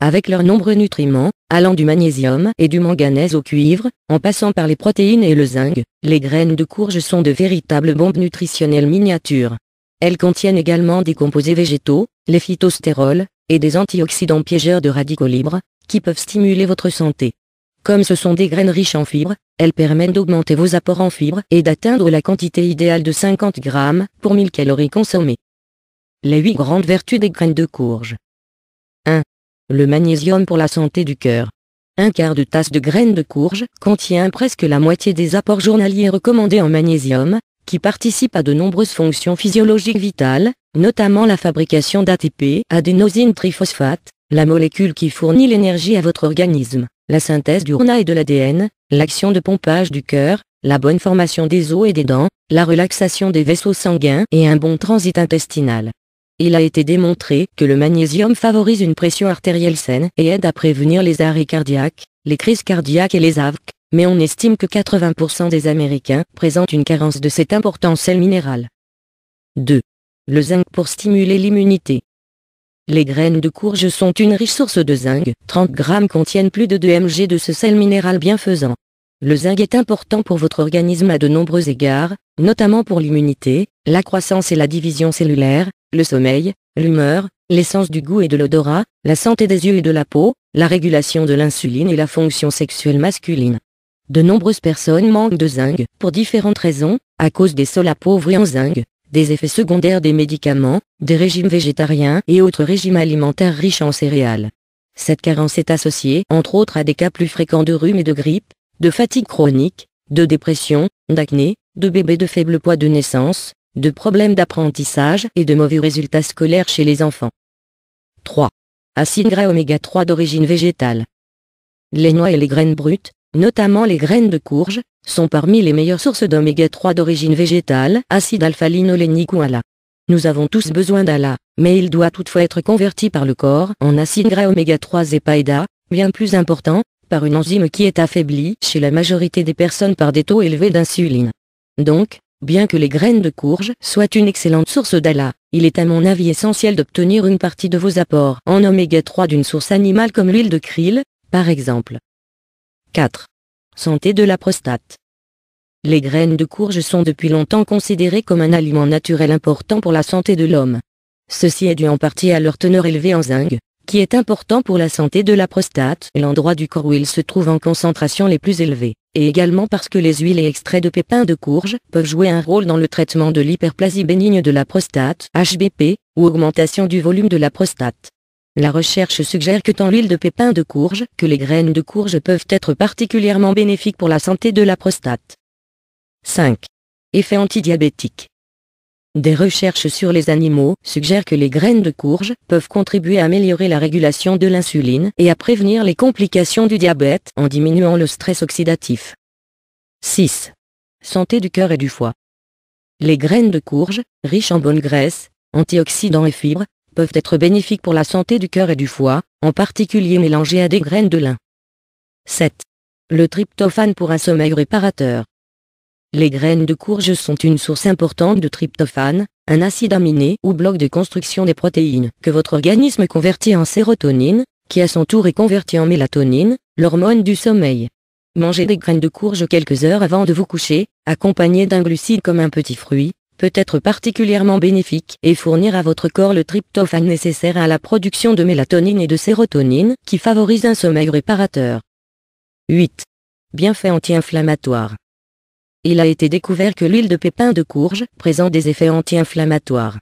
avec leurs nombreux nutriments, allant du magnésium et du manganèse au cuivre, en passant par les protéines et le zinc, les graines de courge sont de véritables bombes nutritionnelles miniatures. Elles contiennent également des composés végétaux, les phytostérols, et des antioxydants piégeurs de radicaux libres, qui peuvent stimuler votre santé. Comme ce sont des graines riches en fibres, elles permettent d'augmenter vos apports en fibres et d'atteindre la quantité idéale de 50 grammes pour 1000 calories consommées. Les 8 grandes vertus des graines de courge. Le magnésium pour la santé du cœur. Un quart de tasse de graines de courge contient presque la moitié des apports journaliers recommandés en magnésium, qui participe à de nombreuses fonctions physiologiques vitales, notamment la fabrication d'ATP, adénosine triphosphate, la molécule qui fournit l'énergie à votre organisme, la synthèse du RNA et de l'ADN, l'action de pompage du cœur, la bonne formation des os et des dents, la relaxation des vaisseaux sanguins et un bon transit intestinal. Il a été démontré que le magnésium favorise une pression artérielle saine et aide à prévenir les arrêts cardiaques, les crises cardiaques et les AVC, mais on estime que 80% des Américains présentent une carence de cet important sel minéral. 2. Le zinc pour stimuler l'immunité. Les graines de courge sont une riche source de zinc, 30 grammes contiennent plus de 2 mg de ce sel minéral bienfaisant. Le zinc est important pour votre organisme à de nombreux égards, notamment pour l'immunité, la croissance et la division cellulaire, le sommeil, l'humeur, l'essence du goût et de l'odorat, la santé des yeux et de la peau, la régulation de l'insuline et la fonction sexuelle masculine. De nombreuses personnes manquent de zinc pour différentes raisons, à cause des sols appauvris en zinc, des effets secondaires des médicaments, des régimes végétariens et autres régimes alimentaires riches en céréales. Cette carence est associée entre autres à des cas plus fréquents de rhume et de grippe, de fatigue chronique, de dépression, d'acné, de bébés de faible poids de naissance, de problèmes d'apprentissage et de mauvais résultats scolaires chez les enfants. 3. Acide gras oméga 3 d'origine végétale. Les noix et les graines brutes, notamment les graines de courge, sont parmi les meilleures sources d'oméga 3 d'origine végétale, acide alpha-linolénique ou ALA. Nous avons tous besoin d'ALA, mais il doit toutefois être converti par le corps en acide gras oméga 3 et PAEDA, bien plus important, par une enzyme qui est affaiblie chez la majorité des personnes par des taux élevés d'insuline. Donc, Bien que les graines de courge soient une excellente source d'ALA, il est à mon avis essentiel d'obtenir une partie de vos apports en oméga 3 d'une source animale comme l'huile de krill, par exemple. 4. Santé de la prostate. Les graines de courge sont depuis longtemps considérées comme un aliment naturel important pour la santé de l'homme. Ceci est dû en partie à leur teneur élevée en zinc, qui est important pour la santé de la prostate et l'endroit du corps où il se trouve en concentration les plus élevées et également parce que les huiles et extraits de pépins de courge peuvent jouer un rôle dans le traitement de l'hyperplasie bénigne de la prostate HBP, ou augmentation du volume de la prostate. La recherche suggère que tant l'huile de pépins de courge que les graines de courge peuvent être particulièrement bénéfiques pour la santé de la prostate. 5. Effet antidiabétique. Des recherches sur les animaux suggèrent que les graines de courge peuvent contribuer à améliorer la régulation de l'insuline et à prévenir les complications du diabète en diminuant le stress oxydatif. 6. Santé du cœur et du foie. Les graines de courge, riches en bonnes graisses, antioxydants et fibres, peuvent être bénéfiques pour la santé du cœur et du foie, en particulier mélangées à des graines de lin. 7. Le tryptophane pour un sommeil réparateur. Les graines de courge sont une source importante de tryptophane, un acide aminé ou bloc de construction des protéines que votre organisme convertit en sérotonine, qui à son tour est convertie en mélatonine, l'hormone du sommeil. Manger des graines de courge quelques heures avant de vous coucher, accompagné d'un glucide comme un petit fruit, peut être particulièrement bénéfique et fournir à votre corps le tryptophane nécessaire à la production de mélatonine et de sérotonine qui favorise un sommeil réparateur. 8. Bienfaits anti-inflammatoires il a été découvert que l'huile de pépin de courge présente des effets anti-inflammatoires.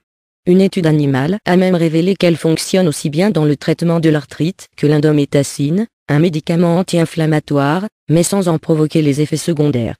Une étude animale a même révélé qu'elle fonctionne aussi bien dans le traitement de l'arthrite que l'indométacine, un médicament anti-inflammatoire, mais sans en provoquer les effets secondaires.